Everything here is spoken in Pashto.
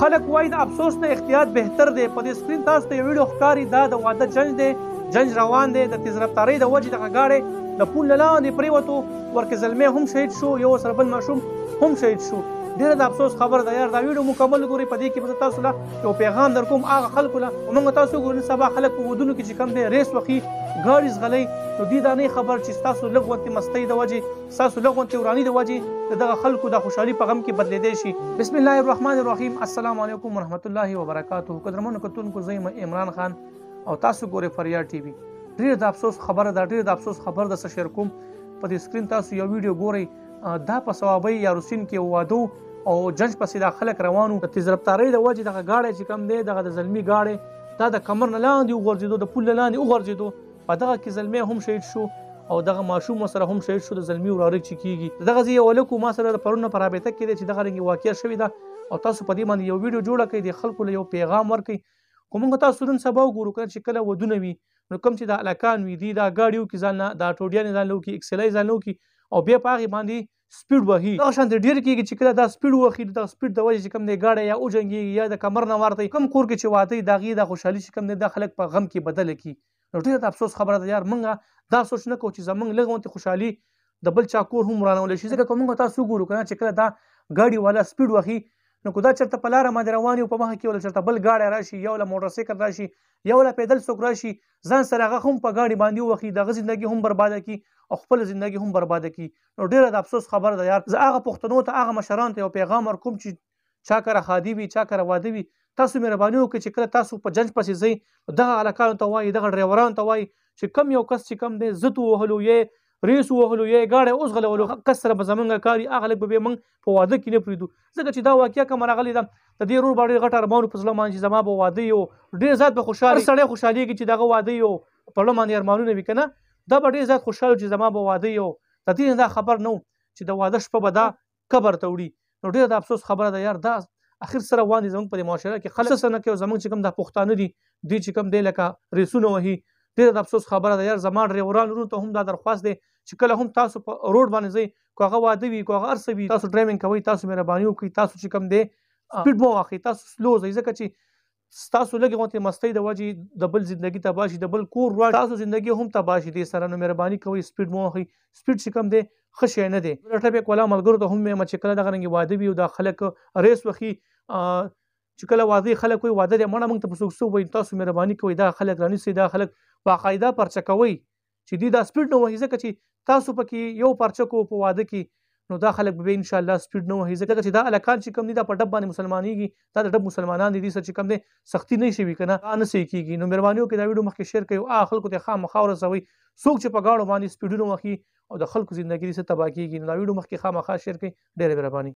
خلک وایي د افسوس نه احتیاط بهتر دی په دې سکرین تاسو ته یو ویډیو ښکاري دا د واده جنج دی جنج روان دی د تیز رفتارۍ د وجې دغه غاړې د پول لاندې پریوتو ورکه زلمی هم شهید شو یو سره بل ماشوم هم شهید شو ډېر د افسوس خبر ده یار دا ویډیو مکمل ګوري په دې کې به تاسو له یو پیغام درکوم هغه خلکو له موږ تاسو ګورئ سبا خلک په ودونو کې چې کم دی ریس وخی ګاډي زغلی نو دې دا نه خبر چې تاسو لغوت مستی د وجې تاسو لغوت ورانی د وجې دغه خلکو د خوشحالي په غم کې بدلېدې شي بسم الله الرحمن الرحیم السلام علیکم ورحمت الله وبرکاتہ قدرمن کتونکو زیم عمران خان او تاسو ګوره فریا ټي وي ډیر د افسوس خبره دا ډیر د افسوس خبر د سشر کوم په دې سکرین تاسو یو ویډیو ګورئ دا په ثوابي یا روسین کې وادو او جج پسې د خلک روانو تیز رفتاری د وجه دغه گاډي چې کم دی دغه د زلمی گاډي دا د کمر نه لاندې وګرځیدو د پول لاندې وګرځیدو په دغه کې زلمی هم شهید شو او دغه ماشوم سره هم شهید شو د زلمی وراره چې کیږي دغه زی ولکو ما سره پرونه پرابطه کړي چې دغه رنګ واقعیا شوی دا او تاسو په دې باندې یو ویډیو جوړه کړئ د خلکو له یو پیغام ورکړي کومه تاسو نن سبا وګورو کړه چې کله ودونه وي نو کوم چې د الکان وي دی دا گاډیو کې ځان دا ټوډیان ځان لو کې اکسلای ځان لو کې او بیا په هغه باندې سپیډ وهي دا شان ډیر کیږي چې کله دا سپیډ وهي دا سپیډ د وجه چې کم دی گاډه یا او جنګي یا د کمر نه ورته کم کور کې چې واته دا غي د خوشحالي چې کم دی د خلک په غم کې بدل کی نو ډیر افسوس خبره ده یار مونږه دا سوچ نه کو چې زمونږ لګونته خوشحالي د بل چا کور هم رانول شي ځکه کومه تاسو ګورو کنه چې کله دا ګاډي والا سپیډ وهي نو کو دا چرته په لاره باندې روان یو په مخ کې ول چرته بل گاډی راشي یو له موټر سایکل راشي یو له پیدل څوک راشي ځان سره هغه هم په گاډی باندې وخی دغه ژوندۍ هم برباده کی او خپل ژوندۍ هم برباده کی نو ډیره د افسوس خبر ده یار زه هغه پښتنو ته هغه مشران ته یو پیغام ورکوم چې چا کرا خادي وي چا کرا واده وي تاسو مهرباني وکړئ چې کله تاسو په جنج پسې ځئ دغه علاقانو ته وایي دغه ډریورانو ته وایي چې کم یو کس چې کم دی زه تو وهلو یې ریس وهلو یا گاړه اوس غلولو کسره به زمونږ کاری اغلب به موږ په واده کې نه پریدو ځکه چې دا واقعیا کوم راغلی دا د دې رور باندې غټ ارمانو په سلمان چې زما به واده یو ډیر زیات به خوشاله سړی خوشحالي کې چې دغه واده یو په لمن ارمانونه وکنه دا به ډیر زیات خوشاله چې زما به واده یو د دې دا خبر نو چې د واده شپه به دا قبر ته وړي نو ډیر د افسوس خبره ده یار دا اخر سره وانه زمونږ په معاشره کې خلک سره نه کې زمونږ چې کوم د پښتانه دي د چې کوم دی لکه ریسونه وهي ډېر د افسوس خبره ده یار زما ډریوران ورونو ته هم دا درخواست دی چې کله هم تاسو په روډ باندې ځئ کو هغه واده وي کو هغه هر وي تاسو ډرایوینګ کوئ تاسو مهرباني وکړئ تاسو چې کوم دی سپیډ مو واخلئ تاسو سلو ځئ ځکه چې ستاسو لږې غوندې مستۍ د وجې د بل زندگی تباه شي د بل کور وړ تاسو زندگی هم تباه شي دې سره نو مهرباني کوئ سپیډ مو واخلئ سپیډ چې کوم دی ښه شی نه دی ټاپې کولا ملګرو ته هم مې چې کله دغه رنګ واده وي او د خلک ریس وخی چې کله واده خلک وي واده دې مړه موږ ته پوسوک سو وي تاسو مهرباني کوئ دا خلک رانی سي دا خلک باقاعده پرچه کوي چې دوی دا سپیډ نه وهي ځکه چې تاسو پکې یو پرچه کو په واده کې نو دا خلک به ان شاء الله سپیډ نه وهي ځکه چې دا الکان چې کم دي دا په ډب باندې مسلمانېږي دا د ډب مسلمانان دي دي چې کم دي سختی نه شي وي کنه ان سې کیږي نو مهرباني وکړئ دا ویډیو مخکې شیر کړئ او خلکو ته خامخا ورسوي څوک چې په گاړو باندې سپیډونه وهي او د خلکو ژوندۍ سره تباہ کیږي نو دا ویډیو مخکې خامخا شیر کړئ ډېر مهرباني